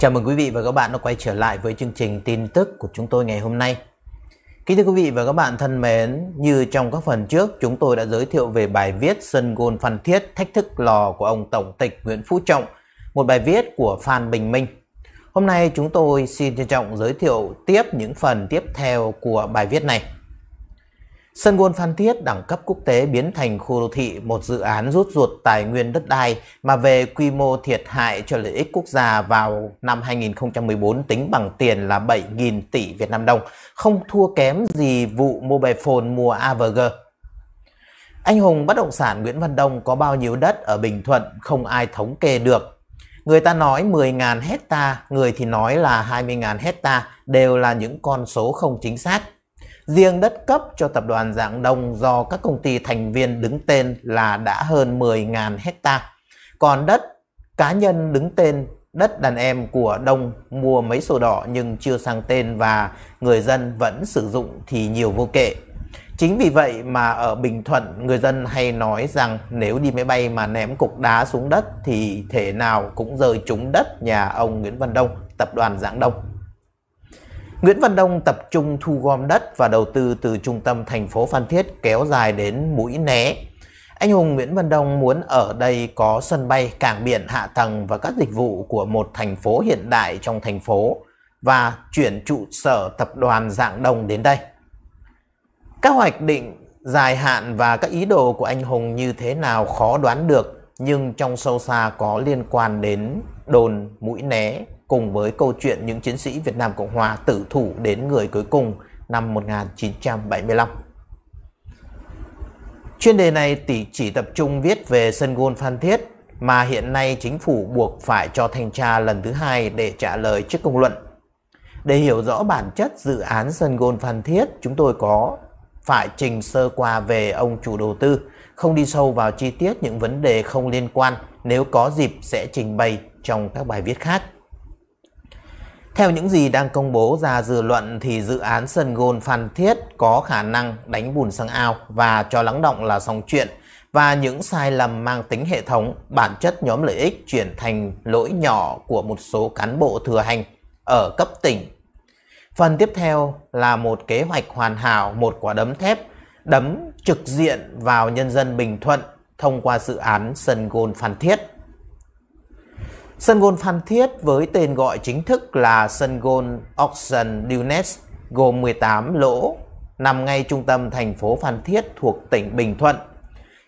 Chào mừng quý vị và các bạn đã quay trở lại với chương trình tin tức của chúng tôi ngày hôm nay. Kính thưa quý vị và các bạn thân mến, như trong các phần trước, chúng tôi đã giới thiệu về bài viết Sân Gôn Phan Thiết thách thức lò của ông Tổng tịch Nguyễn Phú Trọng, một bài viết của Phan Bình Minh. Hôm nay chúng tôi xin trân trọng giới thiệu tiếp những phần tiếp theo của bài viết này. Sân Gôn Phan Thiết đẳng cấp quốc tế biến thành khu đô thị một dự án rút ruột tài nguyên đất đai mà về quy mô thiệt hại cho lợi ích quốc gia vào năm 2014 tính bằng tiền là 7.000 tỷ Việt Nam đồng, không thua kém gì vụ mobile phone mua AVG. Anh hùng bất động sản Nguyễn Văn Đông có bao nhiêu đất ở Bình Thuận không ai thống kê được Người ta nói 10.000 hecta, người thì nói là 20.000 hecta đều là những con số không chính xác. Riêng đất cấp cho tập đoàn Giảng Đông do các công ty thành viên đứng tên là đã hơn 10.000 hecta. Còn đất cá nhân đứng tên đất đàn em của Đông mua mấy sổ đỏ nhưng chưa sang tên và người dân vẫn sử dụng thì nhiều vô kệ. Chính vì vậy mà ở Bình Thuận người dân hay nói rằng nếu đi máy bay mà ném cục đá xuống đất thì thể nào cũng rơi trúng đất nhà ông Nguyễn Văn Đông, tập đoàn Giảng Đông. Nguyễn Văn Đông tập trung thu gom đất và đầu tư từ trung tâm thành phố Phan Thiết kéo dài đến Mũi Né. Anh hùng Nguyễn Văn Đông muốn ở đây có sân bay, cảng biển, hạ tầng và các dịch vụ của một thành phố hiện đại trong thành phố và chuyển trụ sở tập đoàn dạng đông đến đây. Các hoạch định dài hạn và các ý đồ của anh Hùng như thế nào khó đoán được nhưng trong sâu xa có liên quan đến đồn mũi né cùng với câu chuyện những chiến sĩ Việt Nam Cộng Hòa tử thủ đến người cuối cùng năm 1975. Chuyên đề này chỉ tập trung viết về sân gôn Phan Thiết mà hiện nay chính phủ buộc phải cho thanh tra lần thứ hai để trả lời trước công luận. Để hiểu rõ bản chất dự án sân gôn Phan Thiết, chúng tôi có phải trình sơ qua về ông chủ đầu tư, không đi sâu vào chi tiết những vấn đề không liên quan, nếu có dịp sẽ trình bày trong các bài viết khác. Theo những gì đang công bố ra dư luận thì dự án sân gôn Phan Thiết có khả năng đánh bùn sang ao và cho lắng động là xong chuyện và những sai lầm mang tính hệ thống, bản chất nhóm lợi ích chuyển thành lỗi nhỏ của một số cán bộ thừa hành ở cấp tỉnh. Phần tiếp theo là một kế hoạch hoàn hảo, một quả đấm thép đấm trực diện vào nhân dân Bình Thuận thông qua dự án sân gôn Phan Thiết. Sân golf Phan Thiết với tên gọi chính thức là sân golf Oxen Dunes gồm 18 lỗ nằm ngay trung tâm thành phố Phan Thiết thuộc tỉnh Bình Thuận.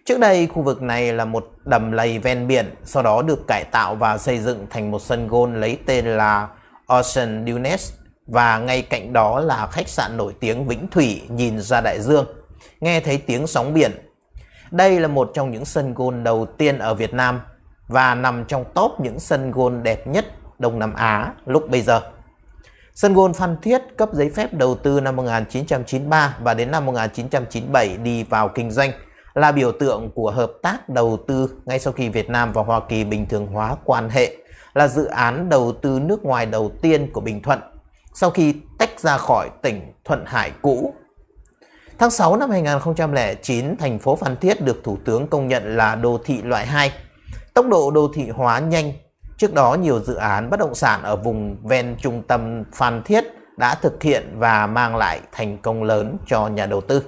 Trước đây khu vực này là một đầm lầy ven biển, sau đó được cải tạo và xây dựng thành một sân golf lấy tên là Ocean Dunes và ngay cạnh đó là khách sạn nổi tiếng Vĩnh Thủy nhìn ra đại dương, nghe thấy tiếng sóng biển. Đây là một trong những sân golf đầu tiên ở Việt Nam và nằm trong top những sân golf đẹp nhất Đông Nam Á lúc bây giờ. Sân golf Phan Thiết cấp giấy phép đầu tư năm 1993 và đến năm 1997 đi vào kinh doanh là biểu tượng của hợp tác đầu tư ngay sau khi Việt Nam và Hoa Kỳ bình thường hóa quan hệ, là dự án đầu tư nước ngoài đầu tiên của Bình Thuận sau khi tách ra khỏi tỉnh Thuận Hải cũ. Tháng 6 năm 2009, thành phố Phan Thiết được Thủ tướng công nhận là đô thị loại 2 Tốc độ đô thị hóa nhanh Trước đó nhiều dự án bất động sản ở vùng ven trung tâm Phan Thiết đã thực hiện và mang lại thành công lớn cho nhà đầu tư.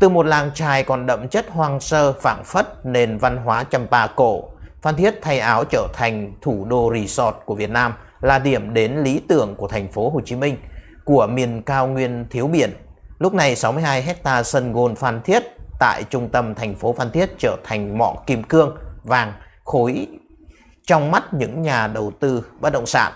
Từ một làng trài còn đậm chất hoang sơ phảng phất nền văn hóa Champa cổ, Phan Thiết thay áo trở thành thủ đô resort của Việt Nam là điểm đến lý tưởng của thành phố Hồ Chí Minh, của miền cao nguyên thiếu biển. Lúc này 62 hecta sân golf Phan Thiết tại trung tâm thành phố Phan Thiết trở thành mỏ kim cương vàng khối trong mắt những nhà đầu tư bất động sản.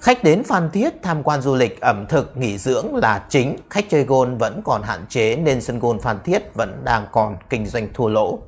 Khách đến Phan Thiết tham quan du lịch, ẩm thực, nghỉ dưỡng là chính, khách chơi gôn vẫn còn hạn chế nên sân gôn Phan Thiết vẫn đang còn kinh doanh thua lỗ.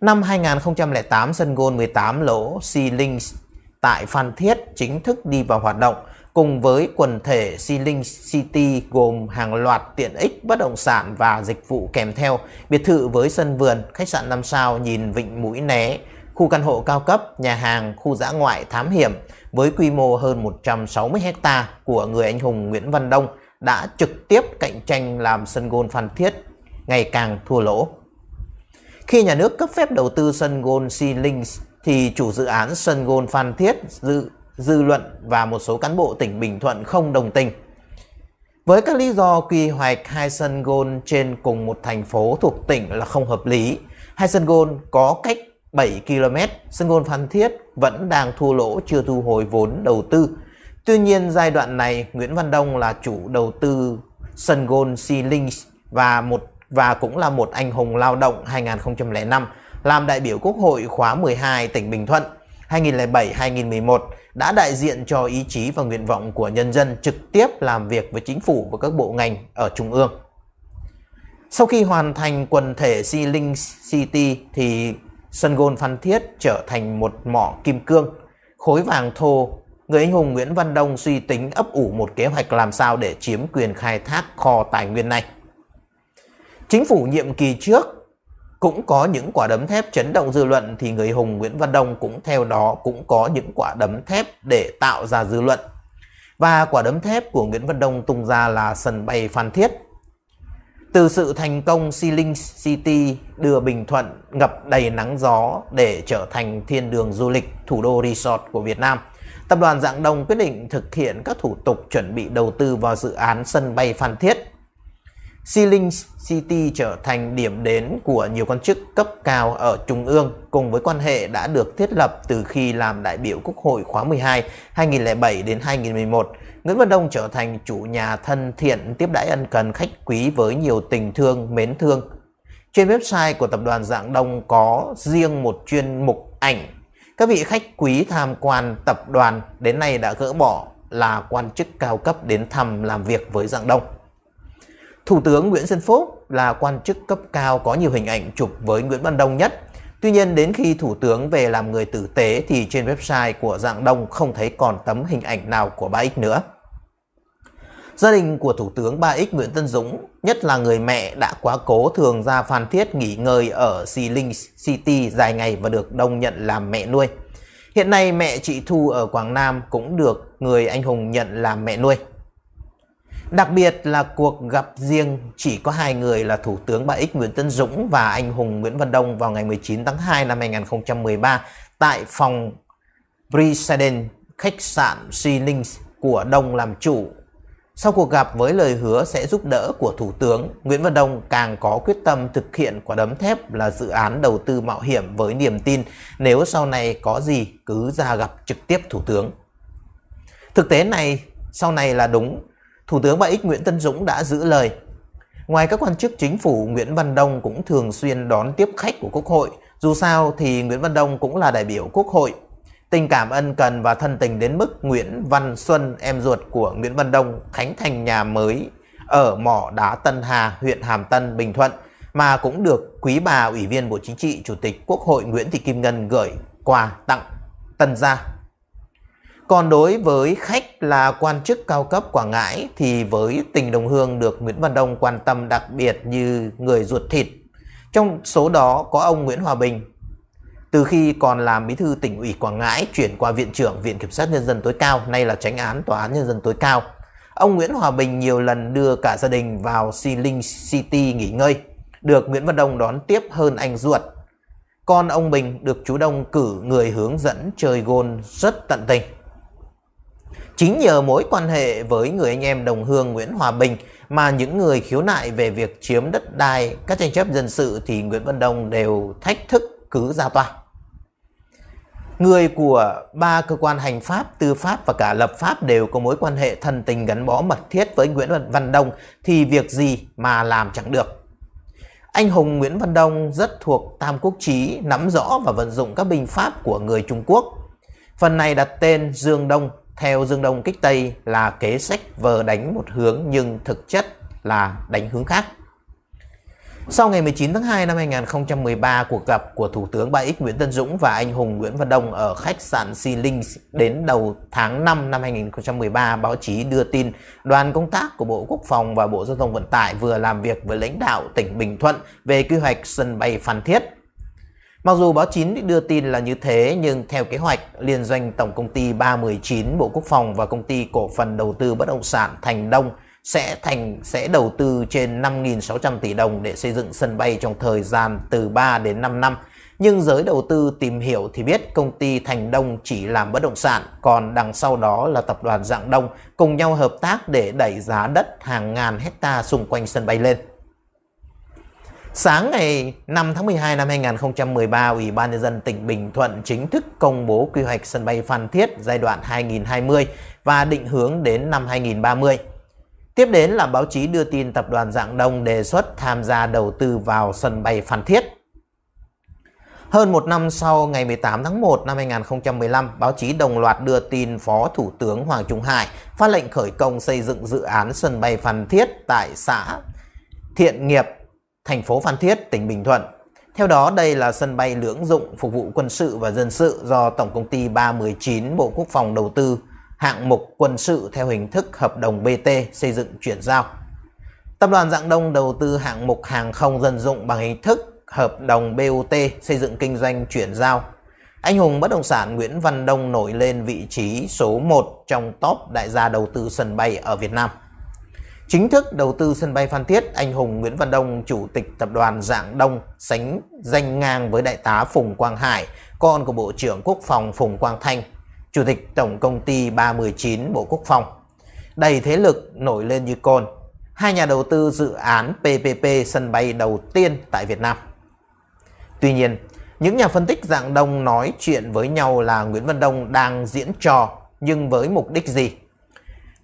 Năm 2008, sân gôn 18 lỗ Sea Links tại Phan Thiết chính thức đi vào hoạt động cùng với quần thể Xilin City gồm hàng loạt tiện ích bất động sản và dịch vụ kèm theo, biệt thự với sân vườn, khách sạn 5 sao nhìn vịnh mũi né, khu căn hộ cao cấp, nhà hàng, khu dã ngoại thám hiểm với quy mô hơn 160 ha của người anh hùng Nguyễn Văn Đông đã trực tiếp cạnh tranh làm sân golf Phan Thiết ngày càng thua lỗ. Khi nhà nước cấp phép đầu tư sân golf Xi thì chủ dự án sân golf Phan Thiết dự dư luận và một số cán bộ tỉnh Bình Thuận không đồng tình. Với các lý do quy hoạch hai sân gôn trên cùng một thành phố thuộc tỉnh là không hợp lý, hai sân gôn có cách 7 km, sân gôn Phan Thiết vẫn đang thua lỗ chưa thu hồi vốn đầu tư. Tuy nhiên giai đoạn này Nguyễn Văn Đông là chủ đầu tư sân gôn Sea Links và một và cũng là một anh hùng lao động 2005 làm đại biểu Quốc hội khóa 12 tỉnh Bình Thuận 2007-2011 đã đại diện cho ý chí và nguyện vọng của nhân dân trực tiếp làm việc với chính phủ và các bộ ngành ở Trung ương. Sau khi hoàn thành quần thể Xi Linh City thì sân gôn Phan Thiết trở thành một mỏ kim cương, khối vàng thô. Người anh hùng Nguyễn Văn Đông suy tính ấp ủ một kế hoạch làm sao để chiếm quyền khai thác kho tài nguyên này. Chính phủ nhiệm kỳ trước cũng có những quả đấm thép chấn động dư luận thì người hùng Nguyễn Văn Đông cũng theo đó cũng có những quả đấm thép để tạo ra dư luận. Và quả đấm thép của Nguyễn Văn Đông tung ra là sân bay Phan Thiết. Từ sự thành công Sealing City đưa Bình Thuận ngập đầy nắng gió để trở thành thiên đường du lịch thủ đô resort của Việt Nam, tập đoàn Dạng Đông quyết định thực hiện các thủ tục chuẩn bị đầu tư vào dự án sân bay Phan Thiết Xilin City trở thành điểm đến của nhiều quan chức cấp cao ở Trung ương cùng với quan hệ đã được thiết lập từ khi làm đại biểu Quốc hội khóa 12 2007 đến 2011. Nguyễn Văn Đông trở thành chủ nhà thân thiện tiếp đãi ân cần khách quý với nhiều tình thương, mến thương. Trên website của tập đoàn Dạng Đông có riêng một chuyên mục ảnh. Các vị khách quý tham quan tập đoàn đến nay đã gỡ bỏ là quan chức cao cấp đến thăm làm việc với Dạng Đông. Thủ tướng Nguyễn Xuân Phúc là quan chức cấp cao có nhiều hình ảnh chụp với Nguyễn Văn Đông nhất. Tuy nhiên đến khi Thủ tướng về làm người tử tế thì trên website của Dạng Đông không thấy còn tấm hình ảnh nào của 3X nữa. Gia đình của Thủ tướng 3X Nguyễn Tân Dũng, nhất là người mẹ đã quá cố thường ra Phan Thiết nghỉ ngơi ở Xì City dài ngày và được Đông nhận làm mẹ nuôi. Hiện nay mẹ chị Thu ở Quảng Nam cũng được người anh hùng nhận làm mẹ nuôi. Đặc biệt là cuộc gặp riêng chỉ có hai người là Thủ tướng Bà Ích Nguyễn Tân Dũng và anh hùng Nguyễn Văn Đông vào ngày 19 tháng 2 năm 2013 tại phòng President khách sạn Sinings của Đông làm chủ. Sau cuộc gặp với lời hứa sẽ giúp đỡ của Thủ tướng, Nguyễn Văn Đông càng có quyết tâm thực hiện quả đấm thép là dự án đầu tư mạo hiểm với niềm tin nếu sau này có gì cứ ra gặp trực tiếp Thủ tướng. Thực tế này sau này là đúng Thủ tướng bà Ích Nguyễn Tân Dũng đã giữ lời. Ngoài các quan chức chính phủ, Nguyễn Văn Đông cũng thường xuyên đón tiếp khách của Quốc hội. Dù sao thì Nguyễn Văn Đông cũng là đại biểu Quốc hội. Tình cảm ân cần và thân tình đến mức Nguyễn Văn Xuân, em ruột của Nguyễn Văn Đông, khánh thành nhà mới ở mỏ đá Tân Hà, huyện Hàm Tân, Bình Thuận mà cũng được quý bà Ủy viên Bộ Chính trị, Chủ tịch Quốc hội Nguyễn Thị Kim Ngân gửi quà tặng Tân Gia còn đối với khách là quan chức cao cấp Quảng Ngãi thì với tình đồng hương được Nguyễn Văn Đông quan tâm đặc biệt như người ruột thịt. Trong số đó có ông Nguyễn Hòa Bình. Từ khi còn làm bí thư tỉnh ủy Quảng Ngãi chuyển qua Viện trưởng Viện Kiểm sát Nhân dân tối cao, nay là tránh án Tòa án Nhân dân tối cao, ông Nguyễn Hòa Bình nhiều lần đưa cả gia đình vào Si Linh City nghỉ ngơi, được Nguyễn Văn Đông đón tiếp hơn anh ruột. Con ông Bình được chú Đông cử người hướng dẫn chơi gôn rất tận tình. Chính nhờ mối quan hệ với người anh em đồng hương Nguyễn Hòa Bình mà những người khiếu nại về việc chiếm đất đai, các tranh chấp dân sự thì Nguyễn Văn Đông đều thách thức cứ ra tòa. Người của ba cơ quan hành pháp, tư pháp và cả lập pháp đều có mối quan hệ thân tình gắn bó mật thiết với Nguyễn Văn Đông thì việc gì mà làm chẳng được. Anh hùng Nguyễn Văn Đông rất thuộc Tam Quốc trí nắm rõ và vận dụng các binh pháp của người Trung Quốc. Phần này đặt tên Dương Đông theo Dương Đông kích Tây là kế sách vờ đánh một hướng nhưng thực chất là đánh hướng khác. Sau ngày 19 tháng 2 năm 2013, cuộc gặp của Thủ tướng 3X Nguyễn Tân Dũng và anh hùng Nguyễn Văn Đông ở khách sạn Sea Links đến đầu tháng 5 năm 2013, báo chí đưa tin đoàn công tác của Bộ Quốc phòng và Bộ Giao thông Vận tải vừa làm việc với lãnh đạo tỉnh Bình Thuận về quy hoạch sân bay Phan Thiết Mặc dù báo chín đưa tin là như thế nhưng theo kế hoạch, liên doanh Tổng Công ty 319 Bộ Quốc phòng và Công ty Cổ phần Đầu tư Bất động sản Thành Đông sẽ thành sẽ đầu tư trên 5.600 tỷ đồng để xây dựng sân bay trong thời gian từ 3 đến 5 năm. Nhưng giới đầu tư tìm hiểu thì biết công ty Thành Đông chỉ làm bất động sản, còn đằng sau đó là tập đoàn Dạng Đông cùng nhau hợp tác để đẩy giá đất hàng ngàn hecta xung quanh sân bay lên. Sáng ngày 5 tháng 12 năm 2013, Ủy ban nhân dân tỉnh Bình Thuận chính thức công bố quy hoạch sân bay Phan Thiết giai đoạn 2020 và định hướng đến năm 2030. Tiếp đến là báo chí đưa tin tập đoàn Dạng Đông đề xuất tham gia đầu tư vào sân bay Phan Thiết. Hơn một năm sau ngày 18 tháng 1 năm 2015, báo chí đồng loạt đưa tin Phó Thủ tướng Hoàng Trung Hải phát lệnh khởi công xây dựng dự án sân bay Phan Thiết tại xã Thiện Nghiệp, thành phố Phan Thiết, tỉnh Bình Thuận. Theo đó, đây là sân bay lưỡng dụng phục vụ quân sự và dân sự do Tổng công ty 319 Bộ Quốc phòng đầu tư hạng mục quân sự theo hình thức hợp đồng BT xây dựng chuyển giao. Tập đoàn Dạng Đông đầu tư hạng mục hàng không dân dụng bằng hình thức hợp đồng BOT xây dựng kinh doanh chuyển giao. Anh hùng bất động sản Nguyễn Văn Đông nổi lên vị trí số 1 trong top đại gia đầu tư sân bay ở Việt Nam chính thức đầu tư sân bay Phan Thiết, anh Hùng Nguyễn Văn Đông, chủ tịch tập đoàn Dạng Đông, sánh danh ngang với đại tá Phùng Quang Hải, con của Bộ trưởng Quốc phòng Phùng Quang Thanh, chủ tịch Tổng công ty 319 Bộ Quốc phòng. Đầy thế lực nổi lên như côn, hai nhà đầu tư dự án PPP sân bay đầu tiên tại Việt Nam. Tuy nhiên, những nhà phân tích dạng đông nói chuyện với nhau là Nguyễn Văn Đông đang diễn trò nhưng với mục đích gì?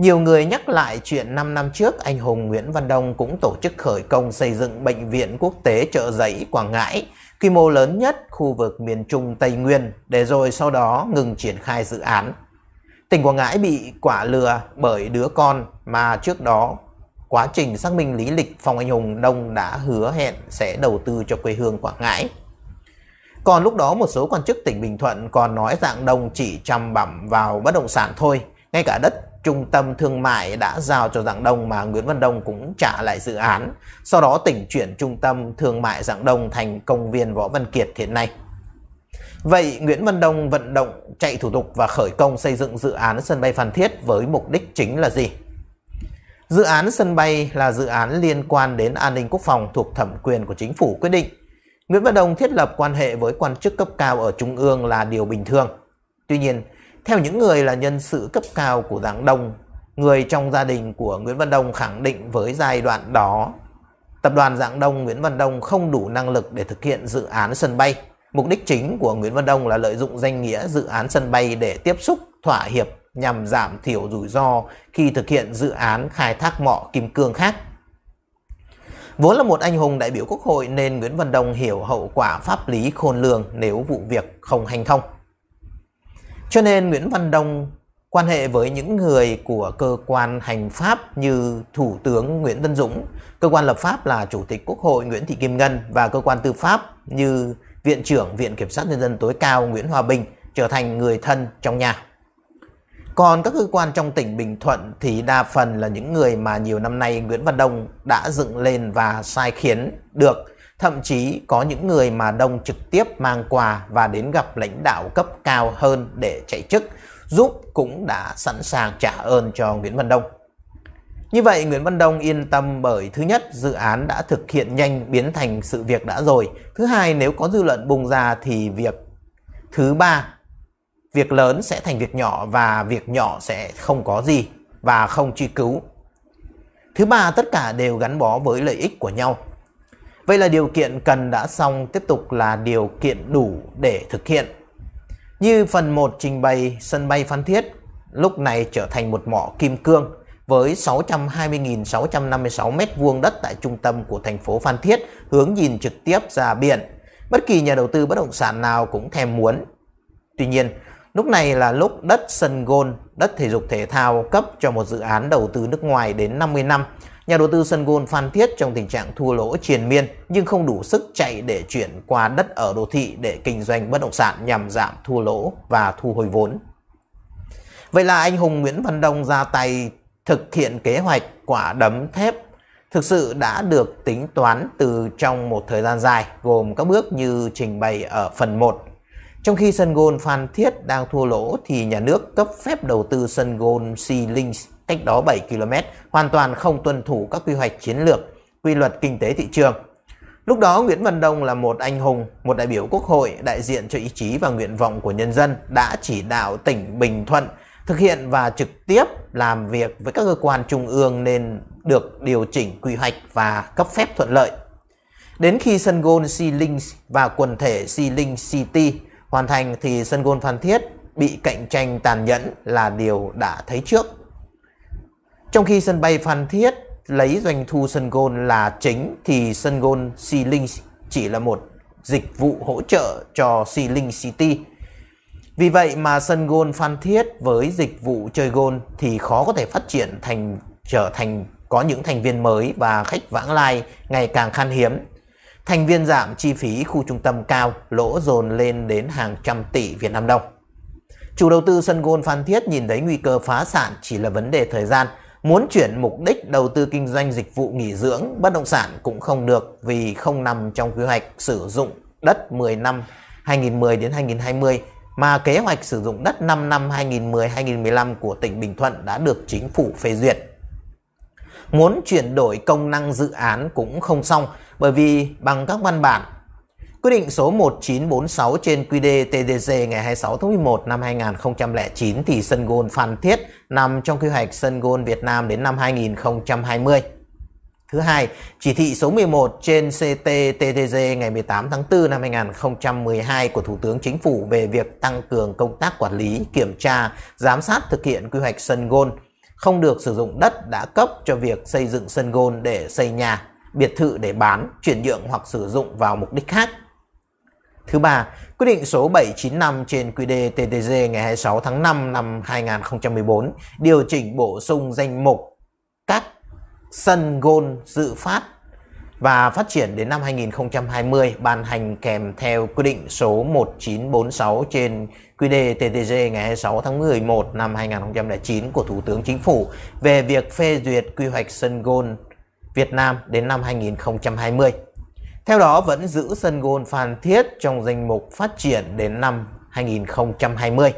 Nhiều người nhắc lại chuyện 5 năm trước anh Hùng Nguyễn Văn Đông cũng tổ chức khởi công xây dựng Bệnh viện Quốc tế Trợ Giấy Quảng Ngãi, quy mô lớn nhất khu vực miền Trung Tây Nguyên, để rồi sau đó ngừng triển khai dự án. Tỉnh Quảng Ngãi bị quả lừa bởi đứa con mà trước đó quá trình xác minh lý lịch Phòng Anh Hùng Đông đã hứa hẹn sẽ đầu tư cho quê hương Quảng Ngãi. Còn lúc đó một số quan chức tỉnh Bình Thuận còn nói dạng Đông chỉ chăm bẩm vào bất động sản thôi, ngay cả đất trung tâm thương mại đã giao cho dạng Đông mà Nguyễn Văn Đông cũng trả lại dự án. Sau đó tỉnh chuyển trung tâm thương mại dạng Đông thành công viên Võ Văn Kiệt hiện nay. Vậy Nguyễn Văn Đông vận động chạy thủ tục và khởi công xây dựng dự án sân bay Phan Thiết với mục đích chính là gì? Dự án sân bay là dự án liên quan đến an ninh quốc phòng thuộc thẩm quyền của chính phủ quyết định. Nguyễn Văn Đông thiết lập quan hệ với quan chức cấp cao ở Trung ương là điều bình thường. Tuy nhiên, theo những người là nhân sự cấp cao của Giảng Đông, người trong gia đình của Nguyễn Văn Đông khẳng định với giai đoạn đó, tập đoàn Giảng Đông Nguyễn Văn Đông không đủ năng lực để thực hiện dự án sân bay. Mục đích chính của Nguyễn Văn Đông là lợi dụng danh nghĩa dự án sân bay để tiếp xúc, thỏa hiệp nhằm giảm thiểu rủi ro khi thực hiện dự án khai thác mỏ kim cương khác. Vốn là một anh hùng đại biểu quốc hội nên Nguyễn Văn Đông hiểu hậu quả pháp lý khôn lường nếu vụ việc không hành thông. Cho nên Nguyễn Văn Đông quan hệ với những người của cơ quan hành pháp như Thủ tướng Nguyễn Tân Dũng, cơ quan lập pháp là Chủ tịch Quốc hội Nguyễn Thị Kim Ngân và cơ quan tư pháp như Viện trưởng Viện Kiểm sát Nhân dân tối cao Nguyễn Hòa Bình trở thành người thân trong nhà. Còn các cơ quan trong tỉnh Bình Thuận thì đa phần là những người mà nhiều năm nay Nguyễn Văn Đông đã dựng lên và sai khiến được Thậm chí có những người mà Đông trực tiếp mang quà và đến gặp lãnh đạo cấp cao hơn để chạy chức, giúp cũng đã sẵn sàng trả ơn cho Nguyễn Văn Đông. Như vậy Nguyễn Văn Đông yên tâm bởi thứ nhất dự án đã thực hiện nhanh biến thành sự việc đã rồi. Thứ hai nếu có dư luận bùng ra thì việc thứ ba việc lớn sẽ thành việc nhỏ và việc nhỏ sẽ không có gì và không truy cứu. Thứ ba tất cả đều gắn bó với lợi ích của nhau Vậy là điều kiện cần đã xong tiếp tục là điều kiện đủ để thực hiện. Như phần 1 trình bày sân bay Phan Thiết lúc này trở thành một mỏ kim cương với 620.656 m2 đất tại trung tâm của thành phố Phan Thiết hướng nhìn trực tiếp ra biển. Bất kỳ nhà đầu tư bất động sản nào cũng thèm muốn. Tuy nhiên, lúc này là lúc đất sân gôn, đất thể dục thể thao cấp cho một dự án đầu tư nước ngoài đến 50 năm Nhà đầu tư sân gôn Phan Thiết trong tình trạng thua lỗ triền miên nhưng không đủ sức chạy để chuyển qua đất ở đô thị để kinh doanh bất động sản nhằm giảm thua lỗ và thu hồi vốn. Vậy là anh hùng Nguyễn Văn Đông ra tay thực hiện kế hoạch quả đấm thép thực sự đã được tính toán từ trong một thời gian dài gồm các bước như trình bày ở phần 1. Trong khi sân gôn Phan Thiết đang thua lỗ thì nhà nước cấp phép đầu tư sân gôn Sea Links cách đó 7 km, hoàn toàn không tuân thủ các quy hoạch chiến lược, quy luật kinh tế thị trường. Lúc đó Nguyễn Văn Đông là một anh hùng, một đại biểu quốc hội đại diện cho ý chí và nguyện vọng của nhân dân đã chỉ đạo tỉnh Bình Thuận thực hiện và trực tiếp làm việc với các cơ quan trung ương nên được điều chỉnh quy hoạch và cấp phép thuận lợi. Đến khi sân golf si linh và quần thể si linh City hoàn thành thì sân golf Phan Thiết bị cạnh tranh tàn nhẫn là điều đã thấy trước. Trong khi sân bay Phan Thiết lấy doanh thu sân gôn là chính thì sân gôn C-Link chỉ là một dịch vụ hỗ trợ cho C-Link City. Vì vậy mà sân gôn Phan Thiết với dịch vụ chơi gôn thì khó có thể phát triển thành trở thành có những thành viên mới và khách vãng lai ngày càng khan hiếm. Thành viên giảm chi phí khu trung tâm cao, lỗ dồn lên đến hàng trăm tỷ Việt Nam đồng. Chủ đầu tư sân gôn Phan Thiết nhìn thấy nguy cơ phá sản chỉ là vấn đề thời gian Muốn chuyển mục đích đầu tư kinh doanh dịch vụ nghỉ dưỡng, bất động sản cũng không được vì không nằm trong quy hoạch sử dụng đất 10 năm 2010 đến 2020 mà kế hoạch sử dụng đất 5 năm 2010-2015 của tỉnh Bình Thuận đã được chính phủ phê duyệt. Muốn chuyển đổi công năng dự án cũng không xong bởi vì bằng các văn bản Quyết định số 1946 trên QD TDC ngày 26 tháng 11 năm 2009 thì sân gôn Phan Thiết nằm trong quy hoạch sân gôn Việt Nam đến năm 2020. Thứ hai, chỉ thị số 11 trên CTTTG ngày 18 tháng 4 năm 2012 của Thủ tướng Chính phủ về việc tăng cường công tác quản lý, kiểm tra, giám sát thực hiện quy hoạch sân gôn không được sử dụng đất đã cấp cho việc xây dựng sân gôn để xây nhà, biệt thự để bán, chuyển nhượng hoặc sử dụng vào mục đích khác Thứ ba, quyết định số 795 trên QĐ TTG ngày 26 tháng 5 năm 2014 điều chỉnh bổ sung danh mục các sân gôn dự phát và phát triển đến năm 2020 ban hành kèm theo quyết định số 1946 trên QĐ TTG ngày 26 tháng 11 năm 2009 của Thủ tướng Chính phủ về việc phê duyệt quy hoạch sân gôn Việt Nam đến năm 2020. Theo đó vẫn giữ sân golf Phan Thiết trong danh mục phát triển đến năm 2020.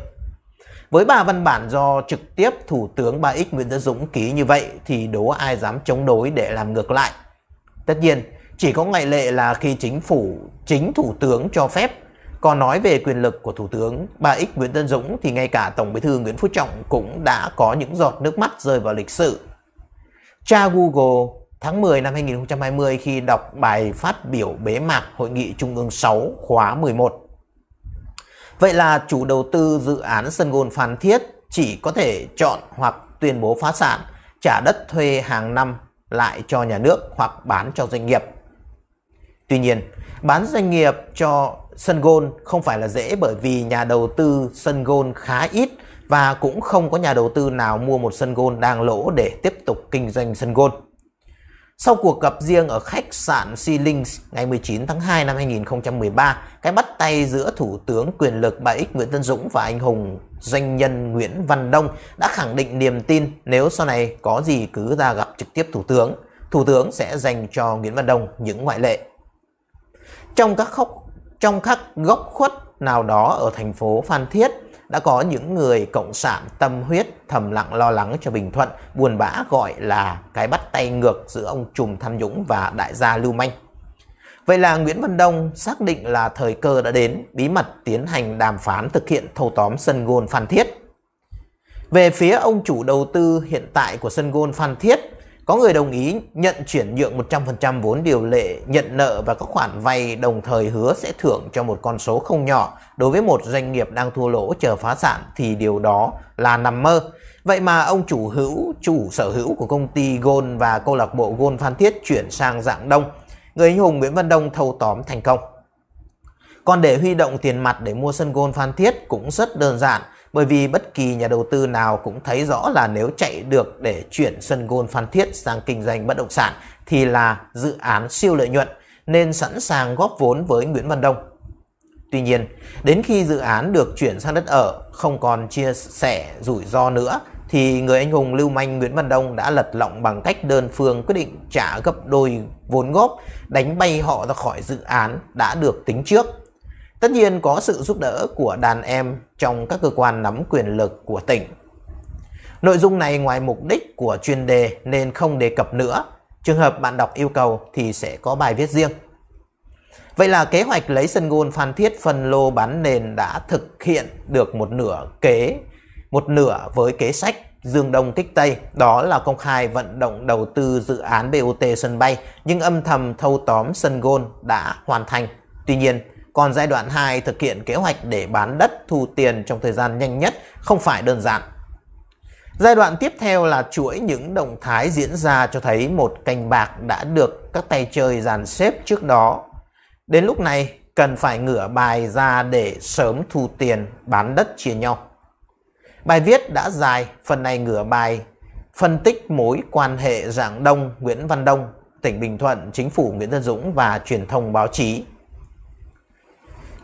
Với ba văn bản do trực tiếp Thủ tướng 3X Nguyễn Tấn Dũng ký như vậy thì đố ai dám chống đối để làm ngược lại. Tất nhiên, chỉ có ngoại lệ là khi chính phủ, chính Thủ tướng cho phép. Còn nói về quyền lực của Thủ tướng 3X Nguyễn Tấn Dũng thì ngay cả Tổng bí thư Nguyễn Phú Trọng cũng đã có những giọt nước mắt rơi vào lịch sử. Cha Google Tháng 10 năm 2020 khi đọc bài phát biểu bế mạc Hội nghị Trung ương 6 khóa 11. Vậy là chủ đầu tư dự án sân gôn Phan Thiết chỉ có thể chọn hoặc tuyên bố phá sản, trả đất thuê hàng năm lại cho nhà nước hoặc bán cho doanh nghiệp. Tuy nhiên, bán doanh nghiệp cho sân gôn không phải là dễ bởi vì nhà đầu tư sân gôn khá ít và cũng không có nhà đầu tư nào mua một sân gôn đang lỗ để tiếp tục kinh doanh sân gôn. Sau cuộc gặp riêng ở khách sạn Sea Links ngày 19 tháng 2 năm 2013, cái bắt tay giữa Thủ tướng quyền lực bà X Nguyễn Tân Dũng và anh hùng doanh nhân Nguyễn Văn Đông đã khẳng định niềm tin nếu sau này có gì cứ ra gặp trực tiếp Thủ tướng, Thủ tướng sẽ dành cho Nguyễn Văn Đông những ngoại lệ. Trong các khóc trong các góc khuất nào đó ở thành phố Phan Thiết, đã có những người cộng sản tâm huyết thầm lặng lo lắng cho Bình Thuận, buồn bã gọi là cái bắt tay ngược giữa ông trùm tham nhũng và đại gia lưu manh. Vậy là Nguyễn Văn Đông xác định là thời cơ đã đến, bí mật tiến hành đàm phán thực hiện thâu tóm sân gôn Phan Thiết. Về phía ông chủ đầu tư hiện tại của sân gôn Phan Thiết, có người đồng ý nhận chuyển nhượng 100% vốn điều lệ, nhận nợ và các khoản vay đồng thời hứa sẽ thưởng cho một con số không nhỏ đối với một doanh nghiệp đang thua lỗ chờ phá sản thì điều đó là nằm mơ. Vậy mà ông chủ hữu, chủ sở hữu của công ty Gôn và câu lạc bộ Gôn Phan Thiết chuyển sang dạng đông. Người anh hùng Nguyễn Văn Đông thâu tóm thành công. Còn để huy động tiền mặt để mua sân golf Phan Thiết cũng rất đơn giản bởi vì bất kỳ nhà đầu tư nào cũng thấy rõ là nếu chạy được để chuyển sân gôn Phan Thiết sang kinh doanh bất động sản thì là dự án siêu lợi nhuận nên sẵn sàng góp vốn với Nguyễn Văn Đông. Tuy nhiên, đến khi dự án được chuyển sang đất ở, không còn chia sẻ rủi ro nữa thì người anh hùng lưu manh Nguyễn Văn Đông đã lật lọng bằng cách đơn phương quyết định trả gấp đôi vốn góp, đánh bay họ ra khỏi dự án đã được tính trước. Tất nhiên có sự giúp đỡ của đàn em trong các cơ quan nắm quyền lực của tỉnh. Nội dung này ngoài mục đích của chuyên đề nên không đề cập nữa. Trường hợp bạn đọc yêu cầu thì sẽ có bài viết riêng. Vậy là kế hoạch lấy sân gôn Phan Thiết phân lô bán nền đã thực hiện được một nửa kế, một nửa với kế sách Dương Đông Kích Tây, đó là công khai vận động đầu tư dự án BOT sân bay, nhưng âm thầm thâu tóm sân gôn đã hoàn thành. Tuy nhiên, còn giai đoạn 2 thực hiện kế hoạch để bán đất thu tiền trong thời gian nhanh nhất không phải đơn giản. Giai đoạn tiếp theo là chuỗi những động thái diễn ra cho thấy một canh bạc đã được các tay chơi dàn xếp trước đó. Đến lúc này cần phải ngửa bài ra để sớm thu tiền bán đất chia nhau. Bài viết đã dài, phần này ngửa bài phân tích mối quan hệ Giảng Đông, Nguyễn Văn Đông, tỉnh Bình Thuận, chính phủ Nguyễn Tân Dũng và truyền thông báo chí.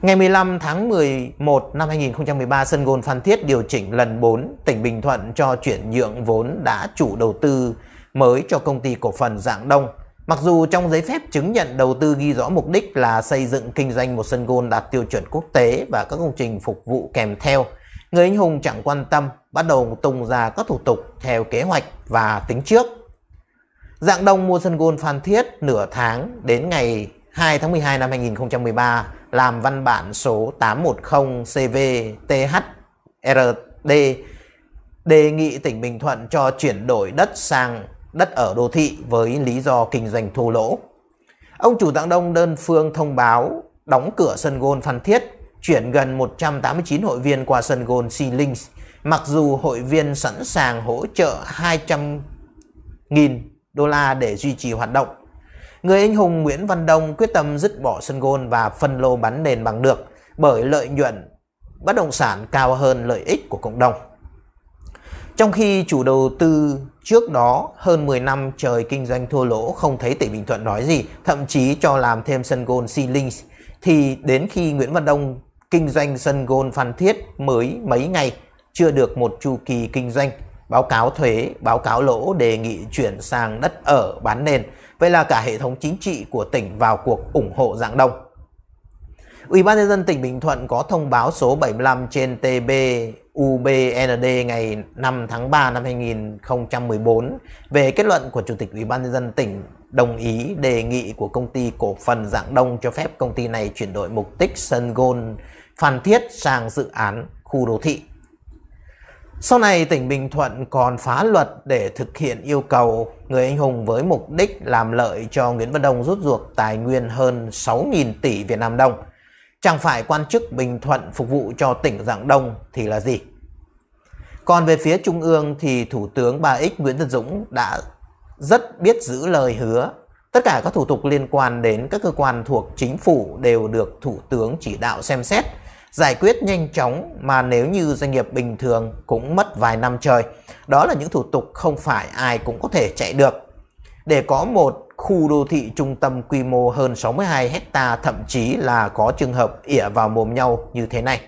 Ngày 15 tháng 11 năm 2013, Sân Gôn Phan Thiết điều chỉnh lần 4 tỉnh Bình Thuận cho chuyển nhượng vốn đã chủ đầu tư mới cho công ty cổ phần Dạng Đông. Mặc dù trong giấy phép chứng nhận đầu tư ghi rõ mục đích là xây dựng kinh doanh một sân gôn đạt tiêu chuẩn quốc tế và các công trình phục vụ kèm theo, người anh hùng chẳng quan tâm, bắt đầu tung ra các thủ tục theo kế hoạch và tính trước. Dạng Đông mua sân gôn Phan Thiết nửa tháng đến ngày 2 tháng 12 năm 2013 làm văn bản số 810 CV THRD đề nghị tỉnh Bình Thuận cho chuyển đổi đất sang đất ở đô thị với lý do kinh doanh thua lỗ. Ông chủ Tạng Đông đơn phương thông báo đóng cửa sân gôn Phan Thiết, chuyển gần 189 hội viên qua sân gôn Sea Links, mặc dù hội viên sẵn sàng hỗ trợ 200.000 đô la để duy trì hoạt động người anh hùng Nguyễn Văn Đông quyết tâm dứt bỏ sân gôn và phân lô bán nền bằng được bởi lợi nhuận bất động sản cao hơn lợi ích của cộng đồng. Trong khi chủ đầu tư trước đó hơn 10 năm trời kinh doanh thua lỗ không thấy tỉnh Bình Thuận nói gì, thậm chí cho làm thêm sân gôn Sea Links, thì đến khi Nguyễn Văn Đông kinh doanh sân gôn Phan Thiết mới mấy ngày chưa được một chu kỳ kinh doanh báo cáo thuế, báo cáo lỗ đề nghị chuyển sang đất ở bán nền. Vậy là cả hệ thống chính trị của tỉnh vào cuộc ủng hộ dạng đông. Ủy ban nhân dân tỉnh Bình Thuận có thông báo số 75 trên TB UBND ngày 5 tháng 3 năm 2014 về kết luận của Chủ tịch Ủy ban nhân dân tỉnh đồng ý đề nghị của công ty cổ phần Dạng Đông cho phép công ty này chuyển đổi mục đích sân gôn Phan Thiết sang dự án khu đô thị. Sau này tỉnh Bình Thuận còn phá luật để thực hiện yêu cầu người anh hùng với mục đích làm lợi cho Nguyễn Văn Đông rút ruột tài nguyên hơn 6.000 tỷ Việt Nam đồng. Chẳng phải quan chức Bình Thuận phục vụ cho tỉnh Giảng Đông thì là gì? Còn về phía Trung ương thì Thủ tướng 3X Nguyễn Tân Dũng đã rất biết giữ lời hứa. Tất cả các thủ tục liên quan đến các cơ quan thuộc chính phủ đều được Thủ tướng chỉ đạo xem xét giải quyết nhanh chóng mà nếu như doanh nghiệp bình thường cũng mất vài năm trời. Đó là những thủ tục không phải ai cũng có thể chạy được. Để có một khu đô thị trung tâm quy mô hơn 62 hecta thậm chí là có trường hợp ỉa vào mồm nhau như thế này.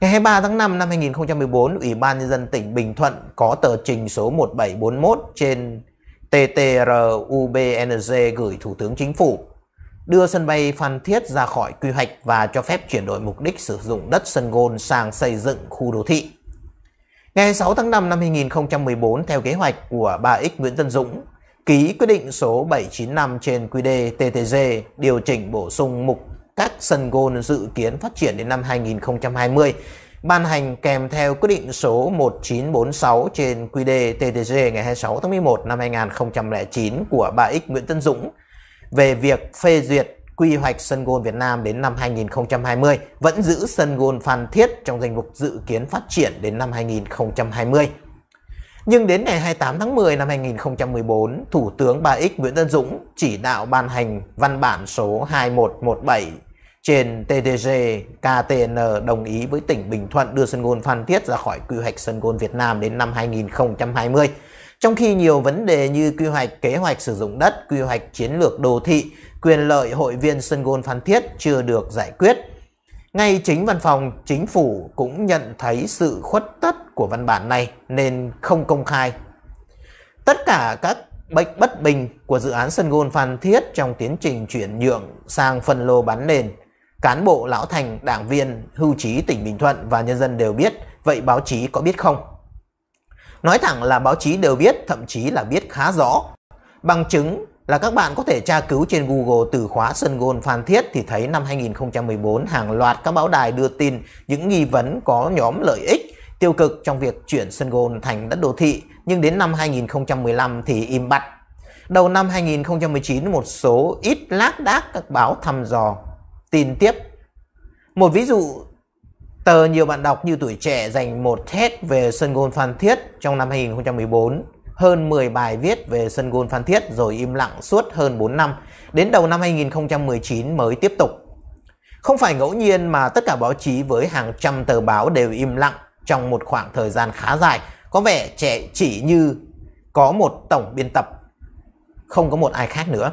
Ngày 23 tháng 5 năm 2014, Ủy ban Nhân dân tỉnh Bình Thuận có tờ trình số 1741 trên TTRUBNG gửi Thủ tướng Chính phủ đưa sân bay Phan Thiết ra khỏi quy hoạch và cho phép chuyển đổi mục đích sử dụng đất sân gôn sang xây dựng khu đô thị. Ngày 6 tháng 5 năm 2014, theo kế hoạch của 3X Nguyễn Tân Dũng, ký quyết định số 795 trên QD TTG điều chỉnh bổ sung mục các sân gôn dự kiến phát triển đến năm 2020, ban hành kèm theo quyết định số 1946 trên QD TTG ngày 26 tháng 11 năm 2009 của 3X Nguyễn Tân Dũng về việc phê duyệt quy hoạch sân golf Việt Nam đến năm 2020 vẫn giữ sân golf Phan Thiết trong danh mục dự kiến phát triển đến năm 2020. Nhưng đến ngày 28 tháng 10 năm 2014, Thủ tướng 3X Nguyễn Tân Dũng chỉ đạo ban hành văn bản số 2117 trên TDG KTN đồng ý với tỉnh Bình Thuận đưa sân golf Phan Thiết ra khỏi quy hoạch sân golf Việt Nam đến năm 2020 trong khi nhiều vấn đề như quy hoạch kế hoạch sử dụng đất, quy hoạch chiến lược đô thị, quyền lợi hội viên sân golf Phan Thiết chưa được giải quyết. Ngay chính văn phòng chính phủ cũng nhận thấy sự khuất tất của văn bản này nên không công khai. Tất cả các bệnh bất bình của dự án sân golf Phan Thiết trong tiến trình chuyển nhượng sang phân lô bán nền, cán bộ lão thành, đảng viên, hưu trí tỉnh Bình Thuận và nhân dân đều biết, vậy báo chí có biết không? Nói thẳng là báo chí đều biết, thậm chí là biết khá rõ. Bằng chứng là các bạn có thể tra cứu trên Google từ khóa sân gôn Phan Thiết thì thấy năm 2014 hàng loạt các báo đài đưa tin những nghi vấn có nhóm lợi ích tiêu cực trong việc chuyển sân gôn thành đất đô thị nhưng đến năm 2015 thì im bặt. Đầu năm 2019 một số ít lác đác các báo thăm dò tin tiếp. Một ví dụ Tờ nhiều bạn đọc như tuổi trẻ dành một thét về sân gôn Phan Thiết trong năm 2014, hơn 10 bài viết về sân gôn Phan Thiết rồi im lặng suốt hơn 4 năm, đến đầu năm 2019 mới tiếp tục. Không phải ngẫu nhiên mà tất cả báo chí với hàng trăm tờ báo đều im lặng trong một khoảng thời gian khá dài, có vẻ trẻ chỉ như có một tổng biên tập, không có một ai khác nữa.